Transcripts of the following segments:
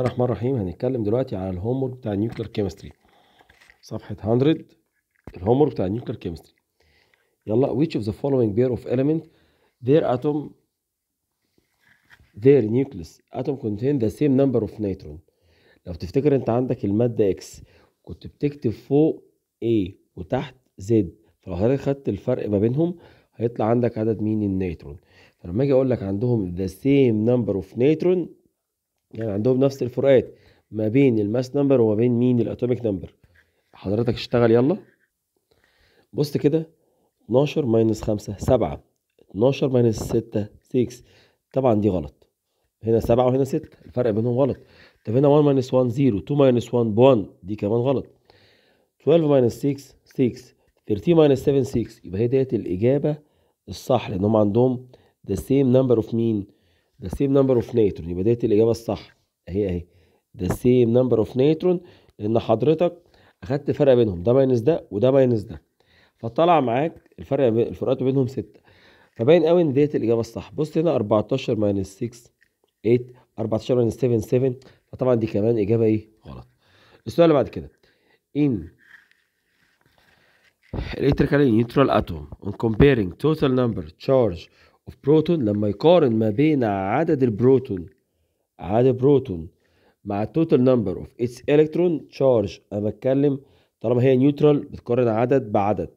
الله الرحمن الرحيم هنتكلم دلوقتي على الهوم بتاع النيوكلير كيمستري صفحة 100 الهوم بتاع النيوكلير كيمستري يلا which of the following pair of element their atom their nucleus atom contain the same number of neutron لو تفتكر انت عندك المادة X كنت بتكتب فوق A وتحت Z فلو حضرتك خدت الفرق ما بينهم هيطلع عندك عدد مين النيترون فلما اجي اقول لك عندهم the same number of neutron يعني عندهم نفس الفروقات ما بين الماس نمبر وما بين مين الاتوميك نمبر حضرتك اشتغل يلا بص كده 12 ماينس 5 7 12 ماينس 6 6 طبعا دي غلط هنا 7 وهنا 6 الفرق بينهم غلط طب هنا 1 ماينس 1 0 2 ماينس 1 ب1 دي كمان غلط 12 ماينس 6 6 13 ماينس 7 6 يبقى هي ديت الاجابه الصح لان هم عندهم the same number of مين the same number of نيترون يبقى ديت الإجابة الصح أهي أهي the same number of نيترون لأن حضرتك أخدت فرق بينهم ده ماينس ده وده ماينس ده فطلع معاك الفرق الفروقات بينهم ستة فباين قوي إن ديت الإجابة الصح بص هنا 14 ماينس 6 8 14 ماينس 7 7 فطبعا دي كمان إجابة إيه غلط السؤال اللي بعد كده إن electrically neutral atom on comparing total number charge اوف بروتون لما يقارن ما بين عدد البروتون عدد بروتون مع التوتال نمبر اوف اتس الكترون تشارج انا بتكلم طالما هي نيوترال بتقارن عدد بعدد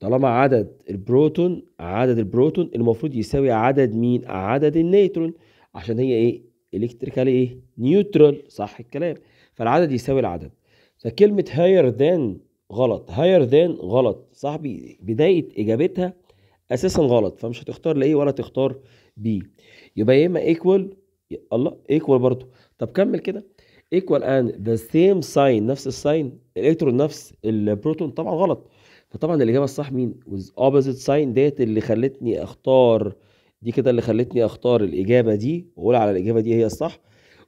طالما عدد البروتون عدد البروتون المفروض يساوي عدد مين عدد النيترون عشان هي ايه الكتريكالي ايه نيوترال صح الكلام فالعدد يساوي العدد فكلمه هاير ذان غلط هاير ذان غلط صاحبي بدايه اجابتها اساسا غلط فمش هتختار لا ولا تختار بي يبقى يا اما ايكوال الله ايكوال برضو طب كمل كده ايكوال اند ذا سيم ساين نفس الساين الالكترون نفس البروتون طبعا غلط فطبعا الاجابه الصح مين وذ اوبوزيت ساين ديت اللي خلتني اختار دي كده اللي خلتني اختار الاجابه دي واقول على الاجابه دي هي الصح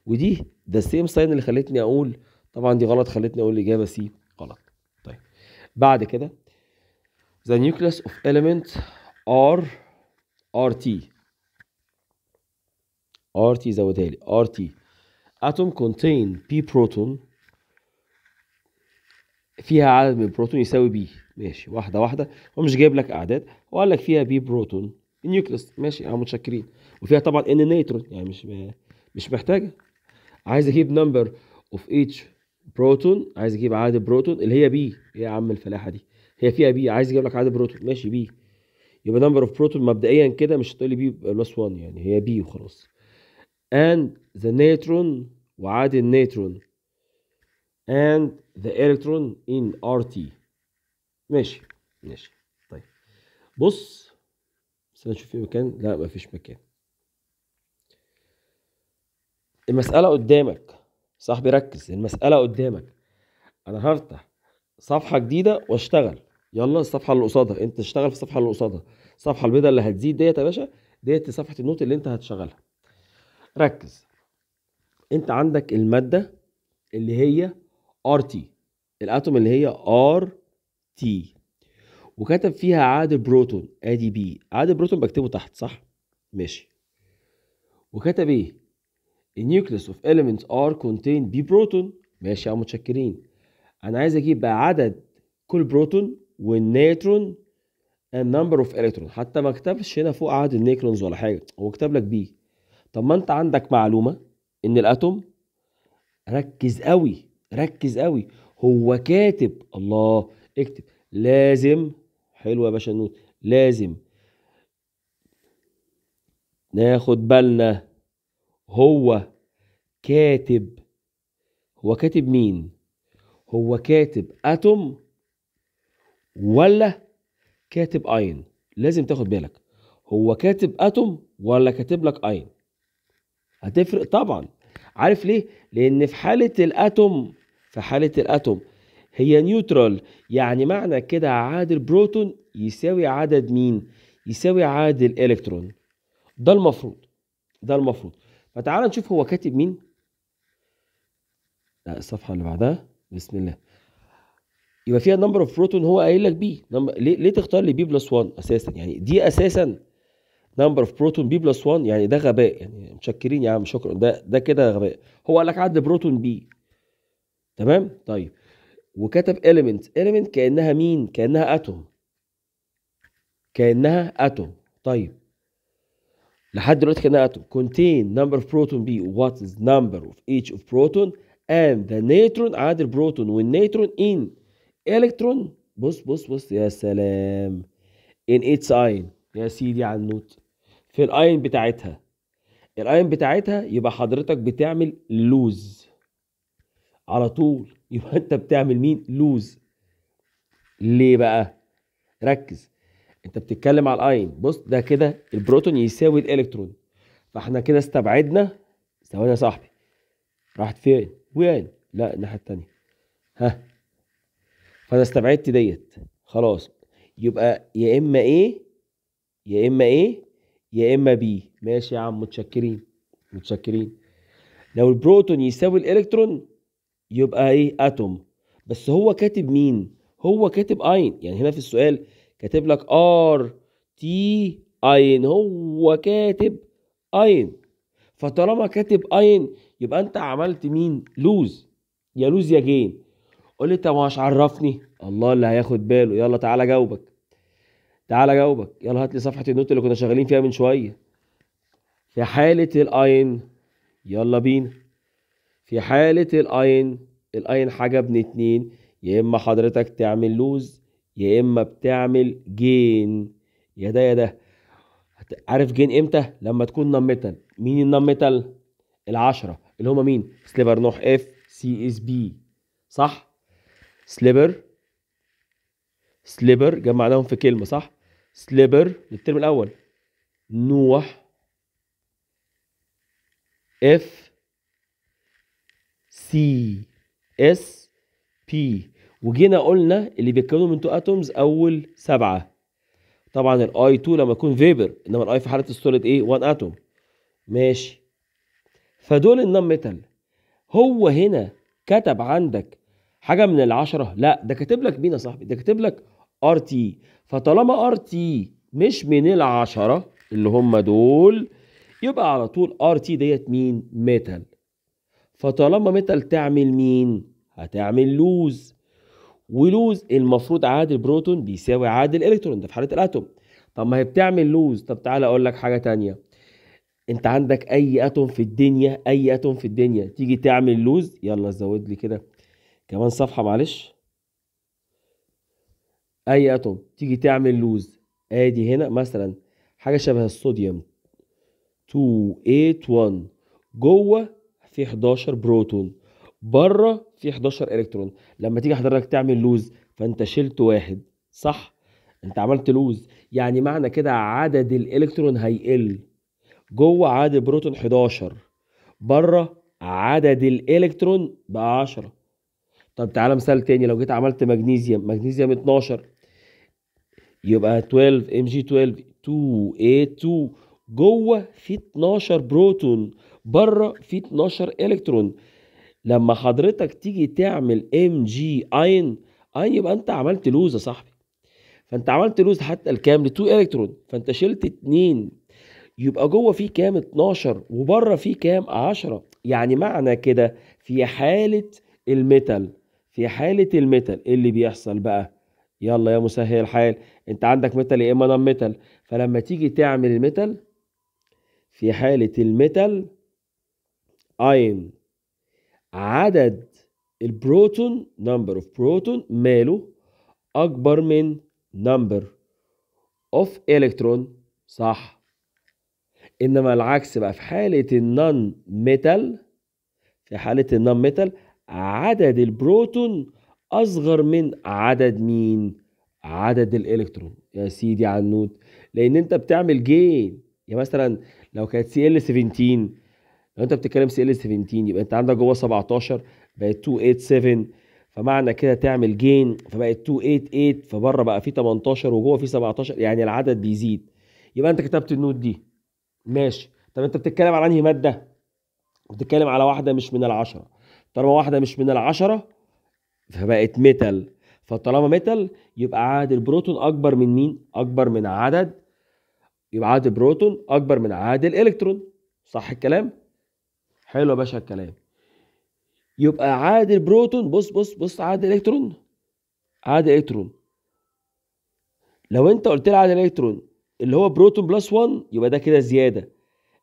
ودي ذا سيم ساين اللي خلتني اقول طبعا دي غلط خلتني اقول الاجابه سي غلط طيب بعد كده ذا نيوكليس اوف ايليمنت ار ار تي ار تي زودها لي ار تي اتوم كونتين بي بروتون فيها عدد من البروتون يساوي بي ماشي واحده واحده هو مش جايب لك اعداد هو قال لك فيها بي بروتون نيوكليس ماشي اه متشكرين وفيها طبعا ان نيترون يعني مش مش محتاجه عايز اجيب نمبر اوف ايتش بروتون عايز اجيب عدد بروتون اللي هي بي ايه يا عم الفلاحه دي هي فيها بي عايز اجيب لك عدد بروتون ماشي بي يبقى نمبر اوف بروتون مبدئيا كده مش هتقولي بي بلس 1 يعني هي بي وخلاص and the neutron وعاد النيترون and the electron in RT ماشي ماشي طيب بص بس نشوف في مكان لا مفيش مكان المسألة قدامك صاحبي ركز المسألة قدامك أنا هفتح صفحة جديدة واشتغل يلا الصفحه اللي قصادها انت تشتغل في الصفحه اللي قصادها الصفحه البيضاء اللي هتزيد ديت يا باشا ديت صفحه النوت اللي انت هتشغلها ركز انت عندك الماده اللي هي ار تي الاتوم اللي هي ار تي وكتب فيها عدد بروتون ادي بي عدد بروتون بكتبه تحت صح ماشي وكتب ايه النيوكليس اوف elements ار كونتين بي بروتون ماشي يا متشكرين انا عايز اجيب بقى عدد كل بروتون and النمبر اوف الكترون حتى ما كتبش هنا فوق عدد النيكرونز ولا حاجه هو كتب لك بيه طب ما انت عندك معلومه ان الاتوم ركز قوي ركز قوي هو كاتب الله اكتب لازم حلو يا باشا النوت لازم ناخد بالنا هو كاتب هو كاتب مين هو كاتب اتوم ولا كاتب اين لازم تاخد بالك هو كاتب اتوم ولا كاتب لك اين هتفرق طبعا عارف ليه لان في حاله الاتوم في حاله الاتوم هي نيوترال يعني معنى كده عدد بروتون يساوي عدد مين يساوي عدد الالكترون ده المفروض ده المفروض فتعال نشوف هو كاتب مين لا الصفحه اللي بعدها بسم الله يبقى فيها نمبر اوف بروتون هو قايل لك بي ليه ليه تختار لي بي بلس 1 اساسا يعني دي اساسا نمبر اوف بروتون بي بلس 1 يعني ده غباء يعني متشكرين يا عم شكرا ده ده كده غباء هو قال لك عد بروتون بي تمام طيب وكتب element element كانها مين كانها اتوم كانها اتوم طيب لحد دلوقتي كانها اتوم contain number of proton B what is number of each of proton and the neutron عدد البروتون والنيترون in إيه الكترون بص بص بص يا سلام ان اتس اين يا سيدي على النوت في الاين بتاعتها الاين بتاعتها يبقى حضرتك بتعمل لوز على طول يبقى انت بتعمل مين لوز ليه بقى ركز انت بتتكلم على الاين بص ده كده البروتون يساوي الالكترون فاحنا كده استبعدنا ثواني يا صاحبي راحت فين وين لا الناحيه التانيه ها فانا استبعدت ديت خلاص يبقى يا اما ايه يا اما ايه يا اما بي ماشي يا عم متشكرين متشكرين لو البروتون يساوي الالكترون يبقى ايه اتوم بس هو كاتب مين هو كاتب اين يعني هنا في السؤال كاتب لك ار تي اين هو كاتب اين فطالما كاتب اين يبقى انت عملت مين لوز يا لوز يا جين قول انت ما مش عرفني الله اللي هياخد باله يلا تعالى جاوبك تعالى جاوبك يلا هات لي صفحه النوت اللي كنا شغالين فيها من شويه في حاله الاين يلا بينا في حاله الاين الاين حاجه ابن اتنين يا اما حضرتك تعمل لوز يا اما بتعمل جين يا ده يا ده عارف جين امتى لما تكون نمتل مين النمتل العشرة اللي هما مين سليبر نوح اف سي اس بي صح سليبر سليبر جمعناهم في كلمة صح سليبر الترم الأول نوح اف سي اس بي وجينا قلنا اللي بيتكونوا من تو اتومز اول سبعه طبعا الاي 2 لما يكون فيبر انما الاي في حاله السوليد ايه 1 اتوم ماشي فدول النون ميتال هو هنا كتب عندك حاجه من العشره لا ده كاتب لك مين يا صاحبي ده كاتب لك ار تي فطالما ار تي مش من العشره اللي هم دول يبقى على طول ار تي ديت مين ميتال فطالما ميتال تعمل مين هتعمل لوز ولوز المفروض عادل بروتون بيساوي عادل الكترون ده في حاله الاتوم طب ما هي بتعمل لوز طب تعالى اقول لك حاجه تانية انت عندك اي اتوم في الدنيا اي اتوم في الدنيا تيجي تعمل لوز يلا زود لي كده كمان صفحة معلش أي أتوم تيجي تعمل لوز أدي هنا مثلا حاجة شبه الصوديوم 281 جوه في 11 بروتون بره في 11 الكترون لما تيجي حضرتك تعمل لوز فانت شلت واحد صح انت عملت لوز يعني معنى كده عدد الالكترون هيقل جوه عدد بروتون 11 بره عدد الالكترون بقى 10 طب تعالى مثال تاني لو جيت عملت مغنيسيوم مغنيسيوم 12 يبقى 12 ام جي 12 2 اي 2 جوه في 12 بروتون بره في 12 الكترون لما حضرتك تيجي تعمل ام جي اين اين يبقى انت عملت لوز يا صاحبي فانت عملت لوز حتى الكام ل 2 الكترون فانت شلت 2 يبقى جوه في كام 12 وبره في كام 10 يعني معنى كده في حاله الميتال في حالة الميتال ايه اللي بيحصل بقى يلا يا مسهل الحال انت عندك ميتال يا اما نون ميتال فلما تيجي تعمل الميتال في حالة الميتال اين عدد البروتون نمبر اوف بروتون ماله اكبر من نمبر اوف الكترون صح انما العكس بقى في حالة النون ميتال في حالة النون ميتال عدد البروتون أصغر من عدد مين؟ عدد الإلكترون يا سيدي عنود لأن أنت بتعمل جين يعني مثلا لو كانت سي ال 17 لو أنت بتتكلم سي ال 17 يبقى أنت عندك جوه 17 بقت 287 فمعنى كده تعمل جين فبقت 288 فبره بقى في 18 وجوه في 17 يعني العدد بيزيد يبقى انت كتبت النوت دي ماشي طب انت بتتكلم على انهي ماده بتتكلم على واحده مش من العشره طالما واحده مش من العشره فبقت ميتال فطالما ميتال يبقى عدد البروتون اكبر من مين اكبر من عدد يبقى عدد البروتون اكبر من عدد الالكترون صح الكلام حلو يا باشا الكلام يبقى عدد البروتون بص بص بص عدد الالكترون عدد الالكترون لو انت قلت لي عدد الالكترون اللي هو بروتون بلس 1 يبقى ده كده زياده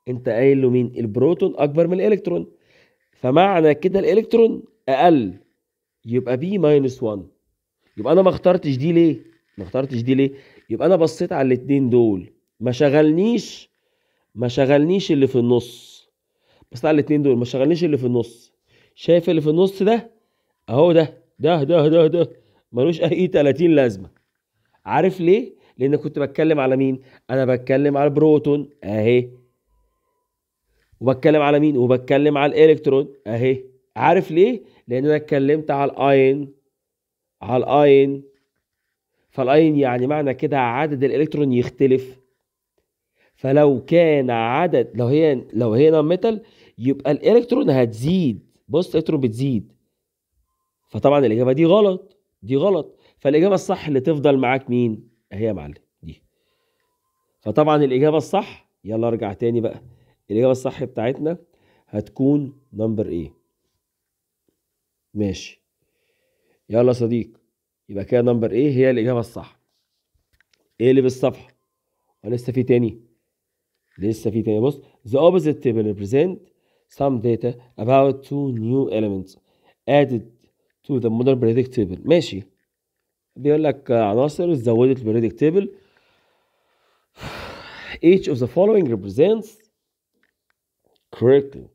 انت قايل له مين البروتون اكبر من الالكترون فمعنى كده الالكترون اقل يبقى بي ماينس 1 يبقى انا ما اخترتش دي ليه ما اخترتش دي ليه يبقى انا بصيت على الاتنين دول ما شغلنيش ما شغلنيش اللي في النص بصيت على الاتنين دول ما شغلنيش اللي في النص شايف اللي في النص ده اهو ده ده ده ده ده ملوش اي 30 لازمه عارف ليه لان كنت بتكلم على مين انا بتكلم على البروتون اهي وبتكلم على مين وبتكلم على الالكترون اهي عارف ليه لان انا اتكلمت على الاين على الاين فالاين يعني معنى كده عدد الالكترون يختلف فلو كان عدد لو هي لو هي نون ميتال يبقى الالكترون هتزيد بص الالكترون بتزيد فطبعا الاجابه دي غلط دي غلط فالاجابه الصح اللي تفضل معاك مين هي يا معلم دي فطبعا الاجابه الصح يلا ارجع تاني بقى الإجابة الصح بتاعتنا هتكون نمبر ايه ماشي يلا يا صديق يبقى كده نمبر ايه هي الإجابة الصح اقلب الصفحة ولسه في تاني لسه في تاني بص the opposite table represent some data about two new elements added to the model predict table ماشي بيقول لك عناصر زودت البريدكت تيبل each of the following represents correctly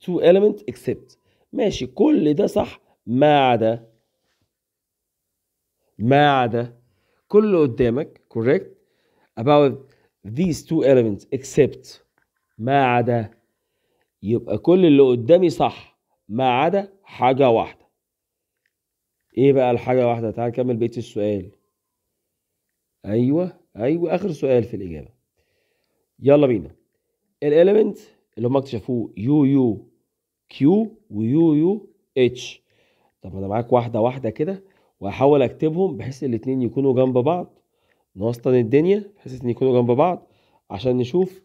two elements except ماشي كل ده صح ما عدا ما عدا كل اللي قدامك correct about these two elements except ما عدا يبقى كل اللي قدامي صح ما عدا حاجة واحدة ايه بقى الحاجة واحدة تعال نكمل بقية السؤال ايوه ايوه اخر سؤال في الاجابة يلا بينا الاليمنت اللي هم اكتشفوه يو يو كيو ويو يو اتش طب انا معاك واحده واحده كده وهحاول اكتبهم بحيث الاثنين يكونوا جنب بعض نوسطن الدنيا بحيث ان يكونوا جنب بعض عشان نشوف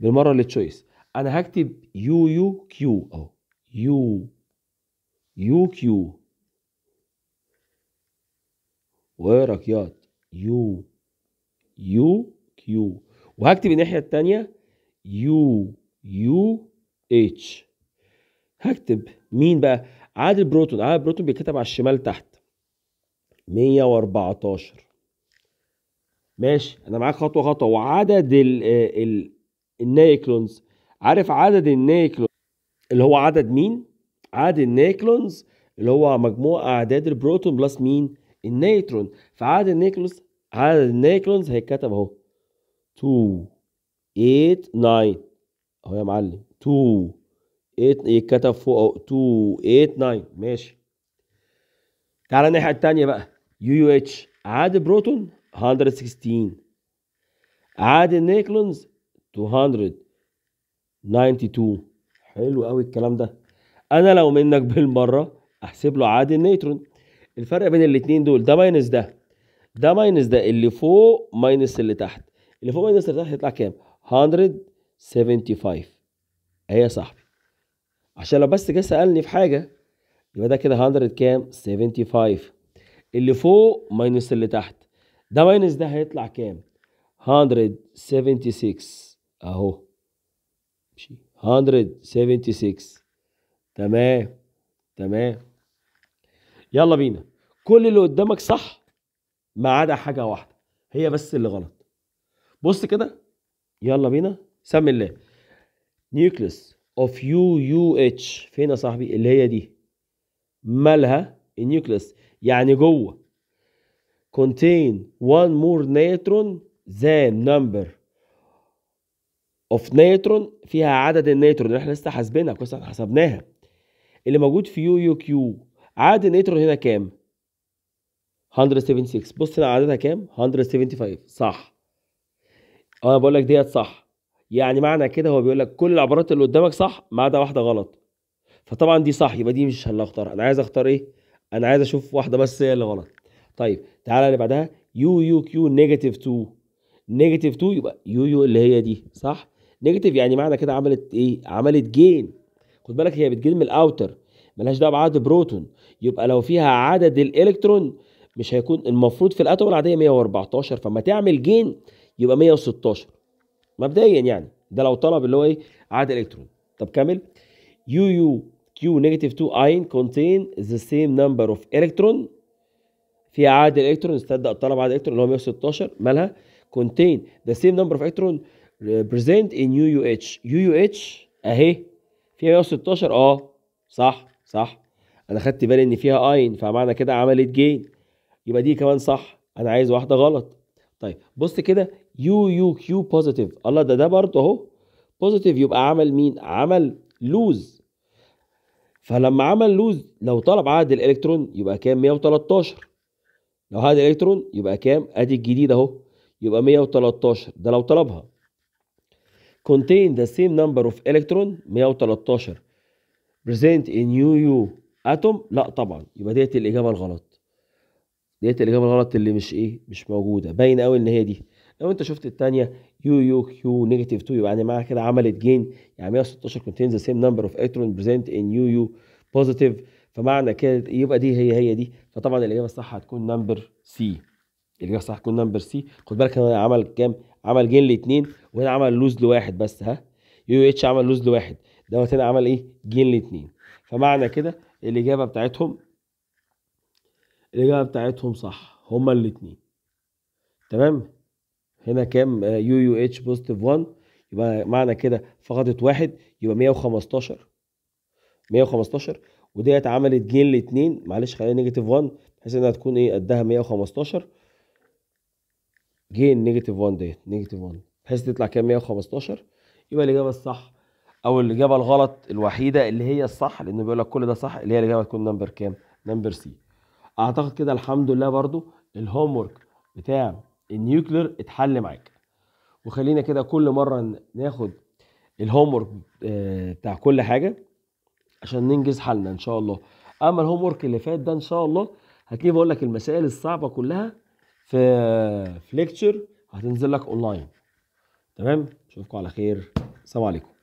بالمره للتشويس انا هكتب يو يو كيو اهو يو يو كيو ورقيات يو يو كيو وهكتب الناحيه الثانيه يو يو اتش هكتب مين بقى عدد البروتون عدد البروتون بيتكتب على الشمال تحت 114 ماشي انا معاك خطوه خطوه وعدد ال ال النيكلونز عارف عدد النايكلونز اللي هو عدد مين عدد النيكلونز اللي هو مجموع اعداد البروتون بلس مين النيترون فعدد النيكلونز عدد النيكلونز هيتكتب اهو 2 8 9 اهو يا معلم 2 8 يتكتب فوق اهو 2 8 9 ماشي تعالى الناحية التانية بقى يو يو اتش عاد بروتون 116 عاد النيكلونز 292 حلو قوي الكلام ده انا لو منك بالمره احسب له عاد النيترون الفرق بين الاثنين دول ده ماينس ده ده ماينس ده اللي فوق ماينس اللي تحت اللي فوق ماينس اللي تحت يطلع كام 175 اهي يا صاحبي عشان لو بس جه سالني في حاجه يبقى ده كده 100 كام 75 اللي فوق ماينس اللي تحت ده ماينس ده هيطلع كام 176 اهو 176 تمام تمام يلا بينا كل اللي قدامك صح ما عدا حاجه واحده هي بس اللي غلط بص كده يلا بينا سمي الله نيوكليس اوف يو يو اتش فين يا صاحبي اللي هي دي مالها النيوكليس يعني جوه contain one more neutron than number اوف neutron فيها عدد النيترون اللي احنا لسه حاسبينها كويس حسبناها اللي موجود في يو يو كيو عدد النيترون هنا كام 176 بص هنا عددها كام 175 صح اه بقول لك ديت صح يعني معنى كده هو بيقول لك كل العبارات اللي قدامك صح ما عدا واحده غلط فطبعا دي صح يبقى دي مش اللي هختارها انا عايز اختار ايه انا عايز اشوف واحده بس هي اللي غلط طيب تعالى اللي بعدها يو يو كيو نيجاتيف 2 نيجاتيف 2 يبقى يو يو اللي هي دي صح نيجاتيف يعني معنى كده عملت ايه عملت جين خد بالك هي بتجين من الاوتر ملهاش دعوه بعدد بروتون يبقى لو فيها عدد الالكترون مش هيكون المفروض في الاتوم العاديه 114 فما تعمل جين يبقى 116 مبدئيا يعني ده لو طلب اللي هو ايه عاد الكترون طب كمل يو يو كيو نيجاتيف 2 اين كونتين ذا سيم نمبر اوف الكترون فيها عاد الكترون استدق طلب عاد الكترون اللي هو 116 مالها كونتين ذا سيم نمبر اوف الكترون بريزنت ان يو يو اتش يو يو اتش اهي فيها 116 اه صح صح انا خدت بالي ان فيها اين فمعنى كده عملت جين يبقى دي كمان صح انا عايز واحده غلط طيب بص كده يو يو كيو بوزيتيف الله ده ده برضه اهو بوزيتيف يبقى عمل مين عمل لوز فلما عمل لوز لو طلب عدد الالكترون يبقى كام 113 لو عدد الالكترون يبقى كام ادي الجديد اهو يبقى 113 ده لو طلبها contain the same number of electron 113 present in new يو atom لا طبعا يبقى ديت الاجابه الغلط ديت الاجابه الغلط اللي مش ايه مش موجوده باين قوي ان هي دي لو انت شفت الثانيه يو يو كيو نيجاتيف 2 يبقى يعني معنى كده عملت جين يعني 116 كونتينز سيم نمبر اوف of بريزنت ان يو يو بوزيتيف فمعنى كده يبقى دي هي هي دي فطبعا الاجابه الصح هتكون نمبر سي الاجابه الصح هتكون نمبر سي خد بالك انا عمل كام عمل جين لاثنين وهنا عمل لوز لواحد بس ها يو يو اتش عمل لوز لواحد دوت هنا عمل ايه جين لاثنين فمعنى كده الاجابه بتاعتهم الاجابه بتاعتهم صح هما الاثنين تمام هنا كام يو يو اتش بوزيتيف 1 يبقى معنى كده فقدت واحد يبقى 115 115 وديت عملت جين لاثنين معلش خليها نيجاتيف 1 بحيث انها تكون ايه قدها 115 جين نيجاتيف 1 ديت نيجاتيف 1 بحيث تطلع كام 115 يبقى الاجابه الصح او الاجابه الغلط الوحيده اللي هي الصح لانه بيقول لك كل ده صح اللي هي الاجابه تكون نمبر كام نمبر سي اعتقد كده الحمد لله برضو الهوم ورك بتاع النيوكلير اتحل معاك وخلينا كده كل مره ناخد الهوم آه، ورك بتاع كل حاجه عشان ننجز حالنا ان شاء الله اما الهوم ورك اللي فات ده ان شاء الله هتلاقيه بقول لك المسائل الصعبه كلها في في هتنزل لك اونلاين تمام اشوفكم على خير السلام عليكم